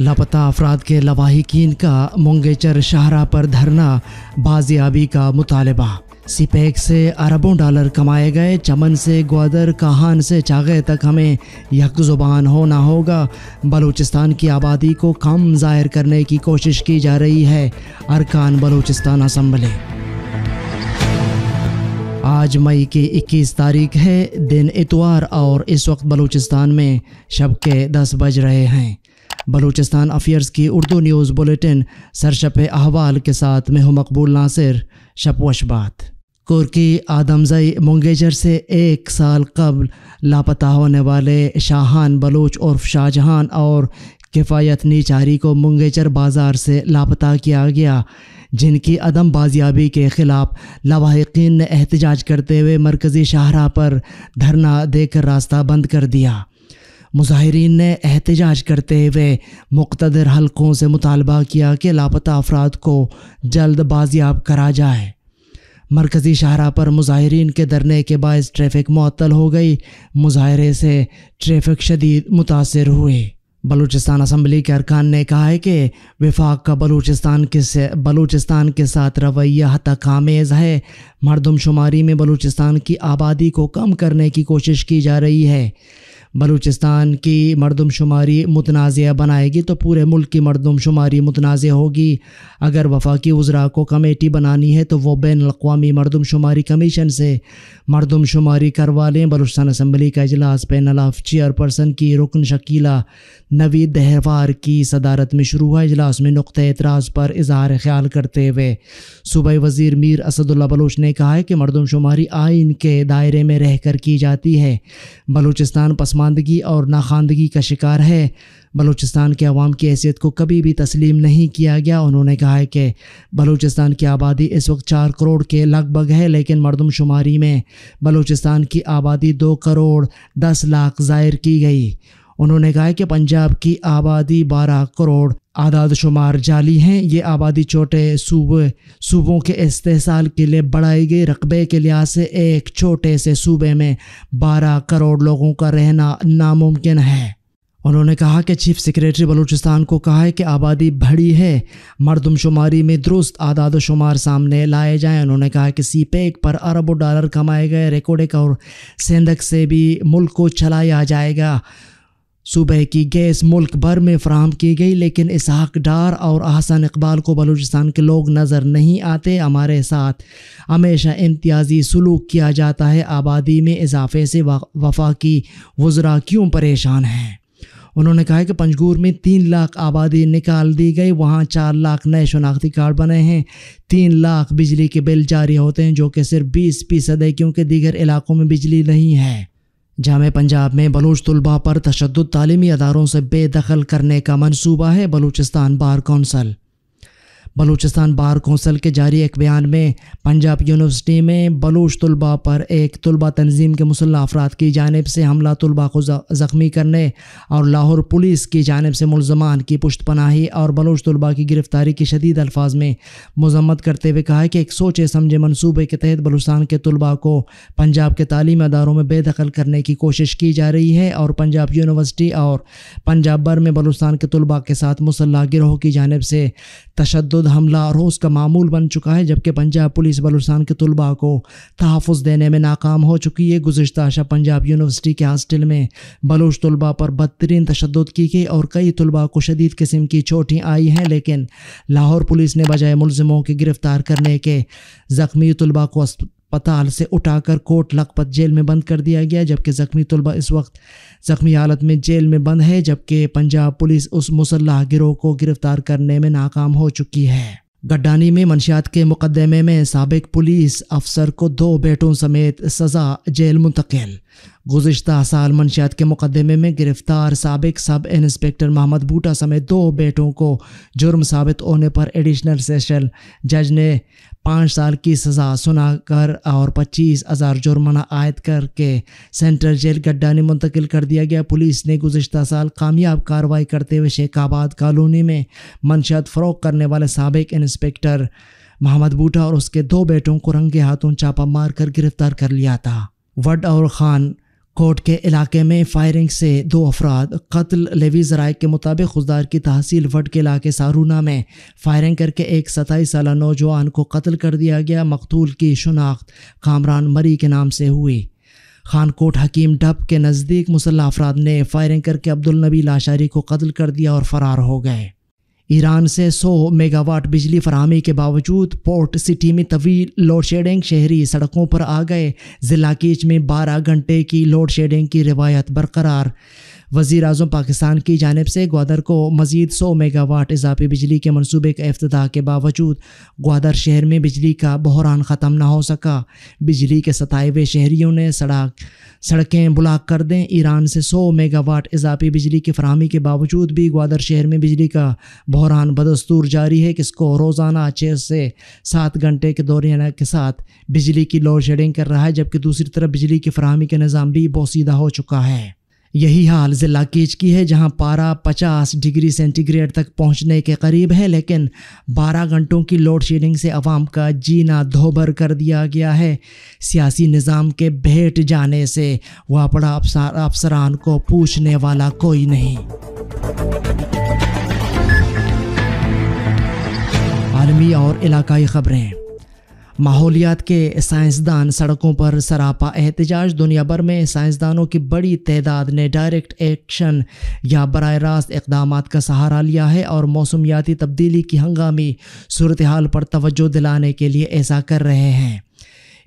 लापता अफराद के लवाहिकीन का मंगेचर शाहरा पर धरना बाजियाबी का मुतालबा सिपेक से अरबों डॉलर कमाए गए चमन से ग्वादर कहान से चागे तक हमें यक ज़ुबान होना होगा बलूचिस्तान की आबादी को कम जाहिर करने की कोशिश की जा रही है अरकान बलूचिस्तान असम्बली आज मई की 21 तारीख है दिन इतवार और इस वक्त बलूचिस्तान में शब के 10 बज रहे हैं बलूचिस्तान अफेयर्स की उर्दू न्यूज़ बुलेटिन सरशप अहवाल के साथ मैं हूँ मकबूल नासिर बात कुर्की आदमजई मुंगेजर से एक साल कबल लापता होने वाले शाहान बलूच उर्फ शाहजहां और किफ़ायत नीचारी को मुंगेचर बाज़ार से लापता किया गया जिनकी अदम बाजियाबी के ख़िलाफ़ लवाकिन ने एहतजाज करते हुए मरकज़ी शाहरा पर धरना देकर रास्ता बंद कर दिया मुजाहरीन ने एहतजाज करते हुए मुख्तर हलकों से मुतालबा किया कि लापता अफराद को जल्द बाजियाब करा जाए मरकज़ी शाहरा पर मुजाहरीन के धरने के बायस ट्रैफिक मअतल हो गई मुजाहरे से ट्रैफिक शदीद मुतासर हुए बलूचिस्तान असम्बली के अरकान ने कहा है कि विफाक का बलूचिस्तान के से बलूचिस्तान के साथ रवैया हतकामेज़ है मरदमशुमारी में बलूचिस्तान की आबादी को कम करने की कोशिश की जा रही है बलूचिस्तान की मरदमशुमारी मतनाज़ बनाएगी तो पूरे मुल्क की मरदमशुमारी मतनाज़ होगी अगर वफाकी उजरा को कमेटी बनानी है तो वह बैन अवी मरदमशुमारी कमीशन से मरदमशुमारी करवा लें बलूचिस्तान असम्बली का अजलास पैनल ऑफ चेयरपर्सन की रुकन शकीला नवीद दहवार की सदारत में शुरू हुआ अजलास में नुक़ एतराज़ पर इजहार ख्याल करते हुए सूबे वजीर मीर असदुल्ला बलोच ने कहा है कि मरदमशुमारी आइन के दायरे में रह कर की जाती है बलूचिस्तान पसमा पसमानदगी और नाखानदगी का शिकार है बलूचिस्तान के अवाम की हैसियत को कभी भी तस्लीम नहीं किया गया उन्होंने कहा है कि बलूचिस्तान की आबादी इस वक्त चार करोड़ के लगभग है लेकिन मरदमशुमारी में बलूचिस्तान की आबादी दो करोड़ दस लाख ज़ाहिर की गई उन्होंने कहा कि पंजाब की आबादी 12 करोड़ आदाद शुमार जाली हैं ये आबादी छोटे सूबे सूबों के इस्तेसाल के लिए बढ़ाई गई रकबे के लिहाज से एक छोटे से सूबे में 12 करोड़ लोगों का रहना नामुमकिन है उन्होंने कहा कि चीफ सेक्रेटरी बलूचिस्तान को कहा है कि आबादी बड़ी है मरदमशुमारी में दुरुस्त आदाद शुमार सामने लाए जाएं उन्होंने कहा कि सी पैक पर अरबों डॉलर कमाए गए रिकॉर्डिक और सेंधक से भी मुल्क को चलाया जाएगा सुबह की गैस मुल्क भर में फ्राहम की गई लेकिन इसहाक डार और अहसन इकबाल को बलूचिस्तान के लोग नज़र नहीं आते हमारे साथ हमेशा इम्तियाजी सलूक किया जाता है आबादी में इजाफे से वफा की वज्रा क्यों परेशान हैं उन्होंने कहा कि पंजगूर में तीन लाख आबादी निकाल दी गई वहाँ चार लाख नए शनाख्ती कार्ड बने हैं तीन लाख बिजली के बिल जारी होते हैं जो कि सिर्फ बीस फीसद है क्योंकि दीगर इलाकों में बिजली नहीं है जाम पंजाब में बलूच तलबा पर तशद तलीमी अदारों से बेदखल करने का मनसूबा है Balochistan bar council Balochistan bar council के जारी एक बयान में पंजाब यूनिवर्सिटी में बलूच तलबा पर एक तलबा तंजीम के मुसल्ह अफराद की जानब से हमला तलबा को ज़ख्मी करने और लाहौर पुलिस की जानब से मुलजमान की पुश्त पनाही और बलूच तलबा की गिरफ्तारी की शदीद अल्फाज में मजम्मत करते हुए कहा कि एक सोचे समझे मनसूबे के तहत बलूचिस्तान के तलबा को पंजाब के तलीम अदारों में बेदखल करने की कोशिश की जा रही है और पंजाब यूनिवर्सिटी और पंजाब भर में बलूचिस्तान के तलबा के साथ मुसल्ह गिरोह की जानब से तशद हमला रोज़ का मामूल बन चुका है जबकि पंजाब पुलिस बलुस्तान के तलबा को तहफ़ देने में नाकाम हो चुकी है गुजशत आशा पंजाब यूनिवर्सिटी के हॉस्टल में बलूच तलबा पर बदतरीन तशद की गई और कई तलबा को शदीद किस्म की चोटें आई हैं लेकिन लाहौर पुलिस ने बजाय मुलजमों के गिरफ़्तार करने के ज़ख्मी तलबा को पताल से उठाकर कोट लखपत जेल में बंद कर दिया गया जबकि ज़ख्मी तलबा इस वक्त ज़ख्मी हालत में जेल में बंद है जबकि पंजाब पुलिस उस मुसल्ह गिरोह को गिरफ्तार करने में नाकाम हो चुकी है गड्डानी में मंशियात के मुकदमे में सबक पुलिस अफसर को दो बेटों समेत सज़ा जेल मुंतकिल गुजशत साल मनशियात के मुकदमे में गिरफ्तार सबक सब इंस्पेक्टर मोहम्मद बूटा समेत दो बेटों को जुर्म साबित होने पर एडिशनल सेशन जज ने पाँच साल की सज़ा सुनाकर और पच्चीस हज़ार जुर्माना आयद करके सेंट्रल जेल गड्ढा ने मुंतकिल कर दिया गया पुलिस ने गुजशत साल कामयाब कार्रवाई करते हुए शेखाबाद कॉलोनी में मनशियात फ़रोग करने वाले सबक इंस्पेक्टर मोहम्मद बूटा और उसके दो बेटों को रंगे हाथों छापा मार कर गिरफ्तार कर लिया था वड और ख़ान कोट के इलाके में फायरिंग से दो अफराद कत्ल लेवी जराए के मुताबिक खुददार की तहसील वड के इलाके सारूना में फायरिंग करके एक सताईस साल नौजवान को कत्ल कर दिया गया मकतूल की शनाख्त कामरान मरी के नाम से हुई खानकोट हकीम डब के नज़दीक मुसल्ह अफराद ने फायरिंग करके अब्दुल नबी लाशारी को कत्ल कर दिया और फरार हो गए ईरान से 100 मेगावाट बिजली फरहमी के बावजूद पोर्ट सिटी में तवील लोड शेडिंग शहरी सड़कों पर आ गए जिला कीच में 12 घंटे की लोड शेडिंग की रिवायत बरकरार वज़ी अजम पाकिस्तान की जानब से ग्वादर को मज़ीद सौ मेगावाट इजाफी बिजली के मनसूबे के अफ्ताह के बावजूद ग्वादर शहर में बिजली का बहरान ख़त्म ना हो सका बिजली के सताए हुए शहरीों ने सड़क सड़कें ब्लॉक कर दें ईरान से सौ मेगावाट इजाफी बिजली की फरहमी के बावजूद भी ग्वादर शहर में बिजली का बहरान बदस्तूर जारी है किसको रोज़ाना छः से सात घंटे के दौरान के साथ बिजली की लोड शेडिंग कर रहा है जबकि दूसरी तरफ बिजली की फरहमी का निज़ाम भी बोसीदा हो चुका है यही हाल ज़िला केच की है जहां पारा 50 डिग्री सेंटीग्रेड तक पहुंचने के करीब है लेकिन 12 घंटों की लोड शेडिंग से अवाम का जीना धोबर कर दिया गया है सियासी निज़ाम के भेंट जाने से वापड़ा अफसरान को पूछने वाला कोई नहीं आलमी और इलाकाई ख़बरें माहौलियात के साइंसदान सड़कों पर सरापा एहतजाज दुनिया भर में साइंसदानों की बड़ी तदाद ने डायरेक्ट एक्शन या बर रास्त इकदाम का सहारा लिया है और मौसमियाती तब्दीली की हंगामी सूरत हाल पर तोज्जो दिलाने के लिए ऐसा कर रहे हैं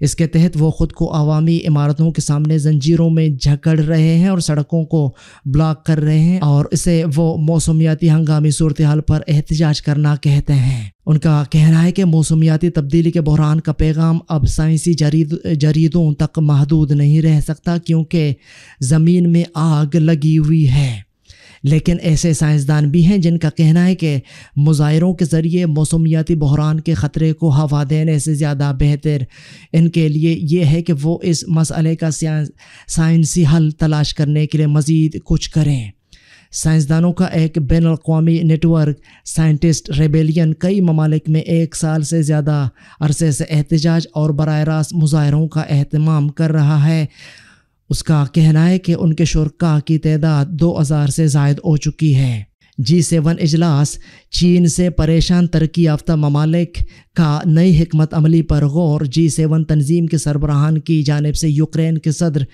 इसके तहत वो ख़ुद को अवामी इमारतों के सामने जंजीरों में झकड़ रहे हैं और सड़कों को ब्लॉक कर रहे हैं और इसे वो मौसमियाती हंगामी सूरत हाल पर एहतजाज करना कहते हैं उनका कहना है कि मौसमियाती तब्दीली के बहरान का पैगाम अब साइंसी जरीद जरीदों तक महदूद नहीं रह सकता क्योंकि ज़मीन में आग लगी हुई है लेकिन ऐसे साइंसदान भी हैं जिनका कहना है कि मुजाहरों के ज़रिए मौसमियाती बहरान के ख़तरे को हवा देने से ज़्यादा बेहतर इनके लिए ये है कि वो इस मसले का साइंसी हल तलाश करने के लिए मज़ीद कुछ करें साइंसदानों का एक बैन अवी नेटवर्क साइंटिस्ट रेबेलियन कई ममालिक में एक साल से ज़्यादा अरसे से एहतजाज और बर रास्त मुजाहरों का अहतमाम कर रहा है उसका कहना है कि उनके शुरा की तदाद हज़ार से जायद हो चुकी है जी सेवन इजलास चीन से परेशान तरक्की याफ्ता ममालिक का नई हमत अमली पर गौर जी सेवन तनजीम के सरबराहान की जानब से यूक्रेन के सदर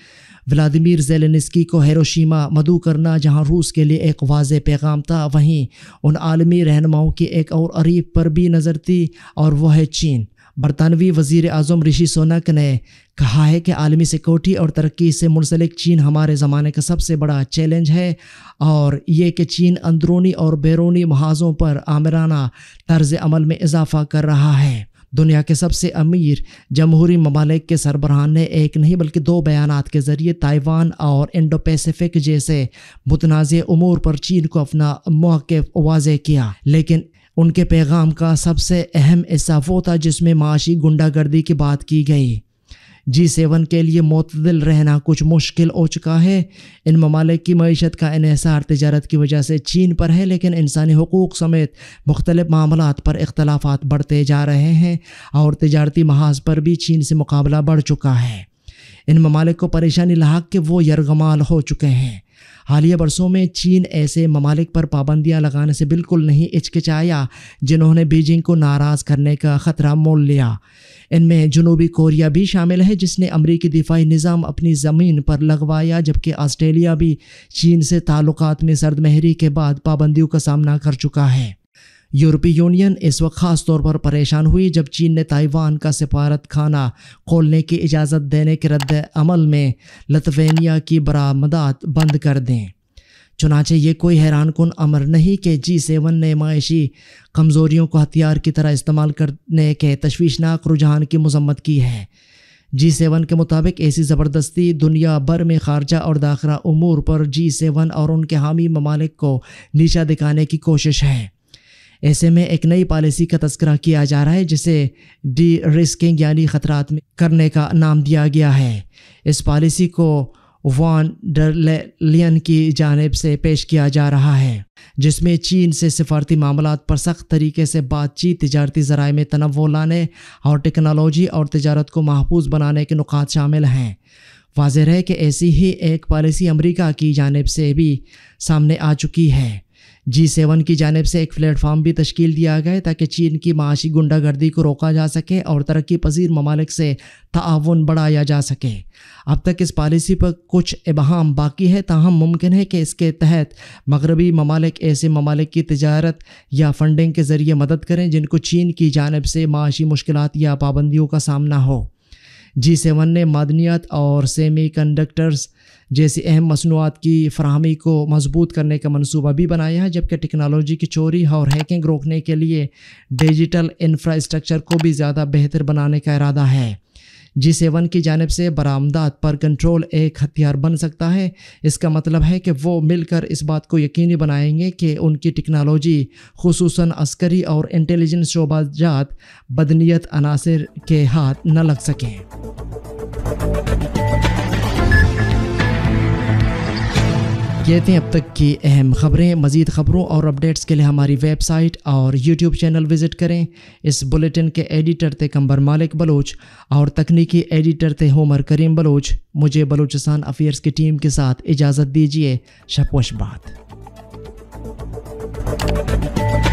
व्लादिमिर जेलिनस्की को हेरोशीमा मधु करना जहां रूस के लिए एक वाज पैगाम था वहीं उन आलमी रहनुमाओं की एक और अरीब पर भी नज़र थी और वह है चीन बरतानवी वजीर अजम ऋषि सोनक ने कहा है कि आलमी सिक्योरिटी और तरक्की से मुंसलिक चीन हमारे ज़माने का सबसे बड़ा चैलेंज है और ये कि चीन अंदरूनी और बैरूनी महाजों पर आमराना तर्ज अमल में इजाफा कर रहा है दुनिया के सबसे अमीर जमहूरी ममालिक के सरबराहान ने एक नहीं बल्कि दो बयान के ज़रिए ताइवान और इंडो पैसिफिक जैसे मुतनाज़ अमूर पर चीन को अपना मौक़ वाज किया लेकिन उनके पैगाम का सबसे अहम हिस्सा वो था जिसमें माशी गुंडागर्दी की बात की गई जी सेवन के लिए मतदल रहना कुछ मुश्किल हो चुका है इन ममालिक की मीशत का इसार तजारत की वजह से चीन पर है लेकिन इंसानी हकूक़ समेत मुख्तलिफ मामलों पर इख्तलाफात बढ़ते जा रहे हैं और तजारती महाज पर भी चीन से मुकाबला बढ़ चुका है इन ममालिक को परेशानी लाक के वो यरगमाल हो चुके हैं हालिया बरसों में चीन ऐसे ममालिक पर पाबंदियां लगाने से बिल्कुल नहीं हिचकिचाया जिन्होंने बीजिंग को नाराज़ करने का ख़तरा मोल लिया इनमें जनूबी कोरिया भी शामिल है जिसने अमरीकी दिफाई निज़ाम अपनी ज़मीन पर लगवाया जबकि आस्ट्रेलिया भी चीन से ताल्लुक में सर्द महरी के बाद पाबंदियों का सामना कर चुका है यूरोपीय यूनियन इस वक्त ख़ास तौर पर परेशान हुई जब चीन ने ताइवान का सिफारत खाना खोलने की इजाज़त देने के रद्द अमल में लतवेनिया की बरामदात बंद कर दें चुनाचे ये कोई हैरान कन अमर नहीं कि जी सेवन ने मायशी कमज़ोरियों को हथियार की तरह इस्तेमाल करने के तशवीशनाक रुझान की मजम्मत की है जी सेवन के मुताबिक ऐसी ज़बरदस्ती दुनिया भर में खारजा और दाखिला अमूर पर जी सेवन और उनके हामी ममालिक को नीचा दिखाने की कोशिश है ऐसे में एक नई पॉलिसी का तस्करा किया जा रहा है जिसे डी रिस्किंग यानी ख़तरा करने का नाम दिया गया है इस पॉलिसी को वॉन डरलियन की जानब से पेश किया जा रहा है जिसमें चीन से सिफारती मामला पर सख्त तरीके से बातचीत तजारती ज़राए में तनवो लाने और टेक्नोलॉजी और तजारत को महफूज बनाने के नुकात शामिल हैं वाजह है कि ऐसी ही एक पॉलिसी अमरीका की जानब से भी सामने आ चुकी है जी सेवन की जानब से एक प्लेटफार्म भी तश्कील दिया गया ताकि चीन की माशी गुंडागर्दी को रोका जा सके और तरक्की पजीर ममालिक से ताउन बढ़ाया जा सके अब तक इस पॉलिसी पर कुछ इबहम बाकी है ताहम मुमकिन है कि इसके तहत मगरबी ममालिक ऐसे ममालिक की तजारत या फंडिंग के ज़रिए मदद करें जिनको चीन की जानब से माशी मुश्किल या पाबंदियों का सामना हो जी सेवन ने मदनीत और सेमी कंडक्टर्स जैसी अहम मसनूआत की फरहमी को मजबूत करने का मनसूबा भी बनाया है जबकि टेक्नोलॉजी की चोरी और हैकिंग रोकने के लिए डिजिटल इंफ्रास्ट्रक्चर को भी ज़्यादा बेहतर बनाने का इरादा है जी सेवन की जानब से बरामदात पर कंट्रोल एक हथियार बन सकता है इसका मतलब है कि वो मिलकर इस बात को यकीनी बनाएंगे कि उनकी टेक्नोलॉजी खसूस अस्करी और इंटेलिजेंस शोबाजात बदनीत अनासर के हाथ न लग सकें ये थे अब तक की अहम खबरें मज़ीद खबरों और अपडेट्स के लिए हमारी वेबसाइट और यूट्यूब चैनल विज़िट करें इस बुलेटिन के एडिटर थे कंबर मालिक बलोच और तकनीकी एडिटर थे होमर करीम बलोच मुझे बलूचिस्तान अफेयर्स की टीम के साथ इजाज़त दीजिए शपोश बात